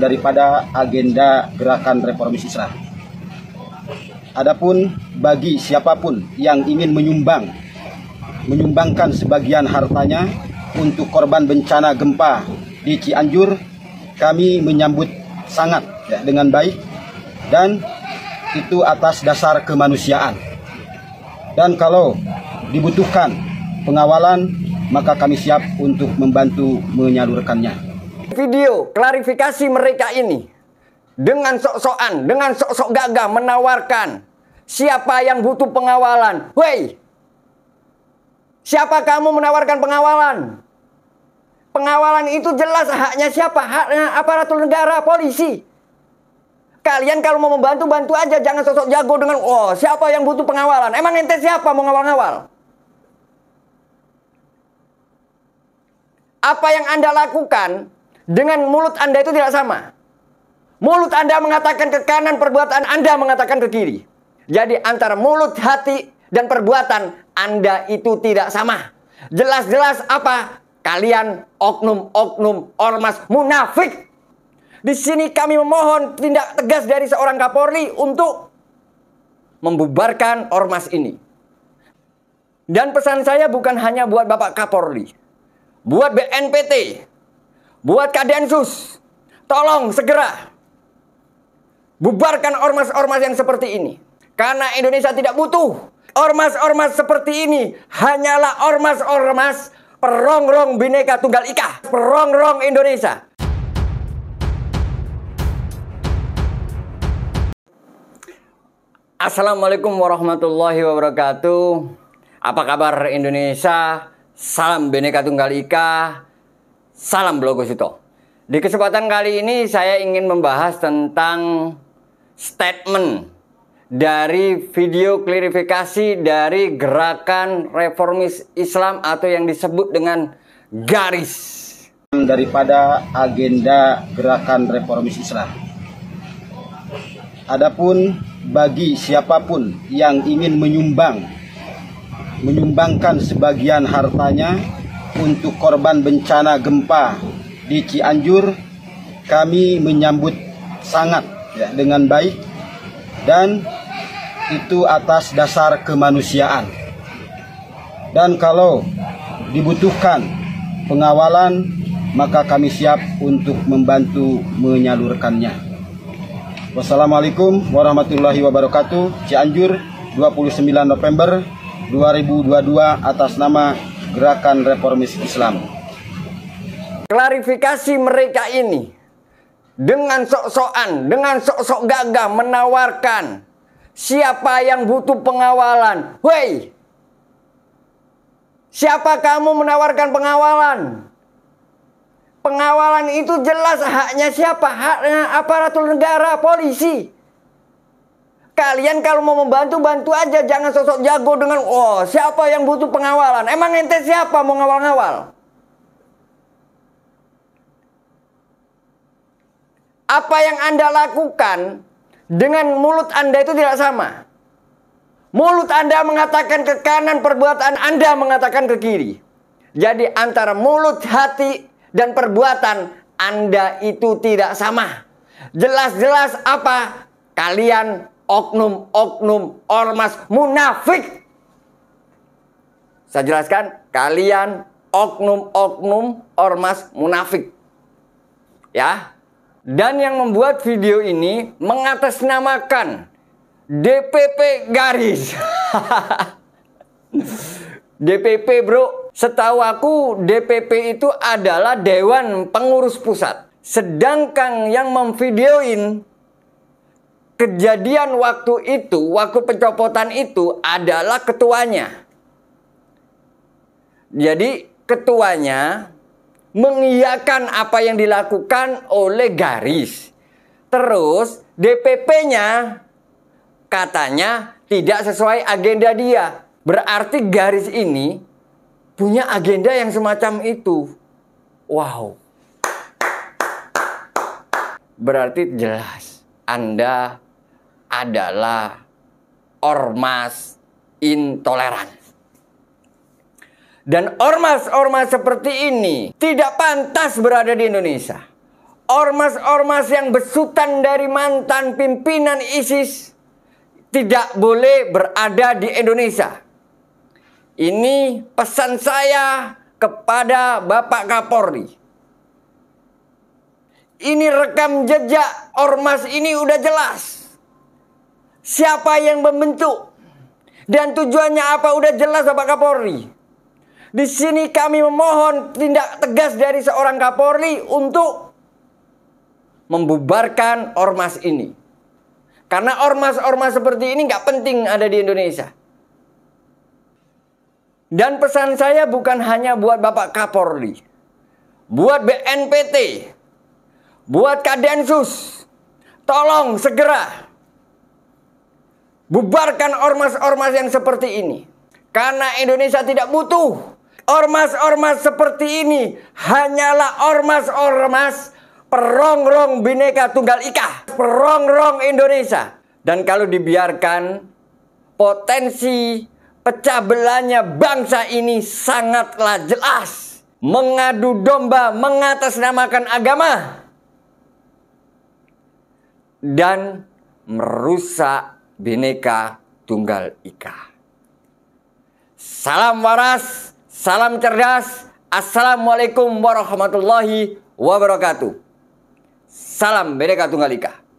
daripada agenda gerakan reformasi Islam. Adapun bagi siapapun yang ingin menyumbang menyumbangkan sebagian hartanya untuk korban bencana gempa di Cianjur, kami menyambut sangat ya, dengan baik dan itu atas dasar kemanusiaan. Dan kalau dibutuhkan pengawalan, maka kami siap untuk membantu menyalurkannya video klarifikasi mereka ini dengan sok-sokan, dengan sok-sok gagah menawarkan siapa yang butuh pengawalan. Woi, siapa kamu menawarkan pengawalan? Pengawalan itu jelas haknya siapa? Haknya aparatur negara, polisi. Kalian kalau mau membantu, bantu aja. Jangan sosok jago dengan, oh siapa yang butuh pengawalan? Emang ente siapa mau ngawal-ngawal? Apa yang Anda lakukan dengan mulut Anda itu tidak sama. Mulut Anda mengatakan ke kanan, perbuatan Anda mengatakan ke kiri. Jadi antara mulut, hati, dan perbuatan Anda itu tidak sama. Jelas-jelas apa? Kalian oknum-oknum ormas munafik. Di sini kami memohon tindak tegas dari seorang Kapolri untuk membubarkan ormas ini. Dan pesan saya bukan hanya buat Bapak Kapolri, buat BNPT, Buat kadensus, tolong segera bubarkan ormas-ormas yang seperti ini. Karena Indonesia tidak butuh ormas-ormas seperti ini. Hanyalah ormas-ormas perongrong bineka tunggal ika, perongrong Indonesia. Assalamualaikum warahmatullahi wabarakatuh. Apa kabar Indonesia? Salam bineka tunggal ika. Salam Blogosito. Di kesempatan kali ini saya ingin membahas tentang statement dari video klarifikasi dari gerakan reformis Islam atau yang disebut dengan garis daripada agenda gerakan reformis Islam. Adapun bagi siapapun yang ingin menyumbang menyumbangkan sebagian hartanya untuk korban bencana gempa di Cianjur kami menyambut sangat ya, dengan baik dan itu atas dasar kemanusiaan. Dan kalau dibutuhkan pengawalan maka kami siap untuk membantu menyalurkannya. Wassalamualaikum warahmatullahi wabarakatuh. Cianjur 29 November 2022 atas nama Gerakan Reformis Islam. Klarifikasi mereka ini dengan sok-sokan, dengan sok-sok gagah menawarkan siapa yang butuh pengawalan. Woi, siapa kamu menawarkan pengawalan? Pengawalan itu jelas haknya siapa? Haknya aparatur negara, polisi. Kalian kalau mau membantu bantu aja, jangan sosok jago dengan oh siapa yang butuh pengawalan. Emang ente siapa mau ngawal-ngawal? Apa yang anda lakukan dengan mulut anda itu tidak sama. Mulut anda mengatakan ke kanan, perbuatan anda mengatakan ke kiri. Jadi antara mulut, hati, dan perbuatan anda itu tidak sama. Jelas-jelas apa kalian oknum-oknum ormas munafik. Saya jelaskan, kalian oknum-oknum ormas munafik. Ya. Dan yang membuat video ini mengatasnamakan DPP garis. DPP bro, setahu aku DPP itu adalah Dewan Pengurus Pusat. Sedangkan yang memvideoin kejadian waktu itu, waktu pencopotan itu adalah ketuanya. Jadi ketuanya mengiyakan apa yang dilakukan oleh garis. Terus DPP-nya katanya tidak sesuai agenda dia. Berarti garis ini punya agenda yang semacam itu. Wow. Berarti jelas Anda adalah ormas intoleran. Dan ormas-ormas seperti ini tidak pantas berada di Indonesia. Ormas-ormas yang besutan dari mantan pimpinan ISIS tidak boleh berada di Indonesia. Ini pesan saya kepada Bapak Kapolri. Ini rekam jejak ormas ini udah jelas siapa yang membentuk dan tujuannya apa udah jelas Bapak Kapolri. Di sini kami memohon tindak tegas dari seorang Kapolri untuk membubarkan ormas ini. Karena ormas-ormas seperti ini nggak penting ada di Indonesia. Dan pesan saya bukan hanya buat Bapak Kapolri, buat BNPT, buat Kadensus, tolong segera Bubarkan ormas-ormas yang seperti ini. Karena Indonesia tidak butuh ormas-ormas seperti ini. Hanyalah ormas-ormas perongrong bineka tunggal ika. Perongrong Indonesia. Dan kalau dibiarkan potensi pecah belahnya bangsa ini sangatlah jelas. Mengadu domba, mengatasnamakan agama, dan merusak Bineka Tunggal Ika. Salam waras, salam cerdas, Assalamualaikum warahmatullahi wabarakatuh. Salam Bineka Tunggal Ika.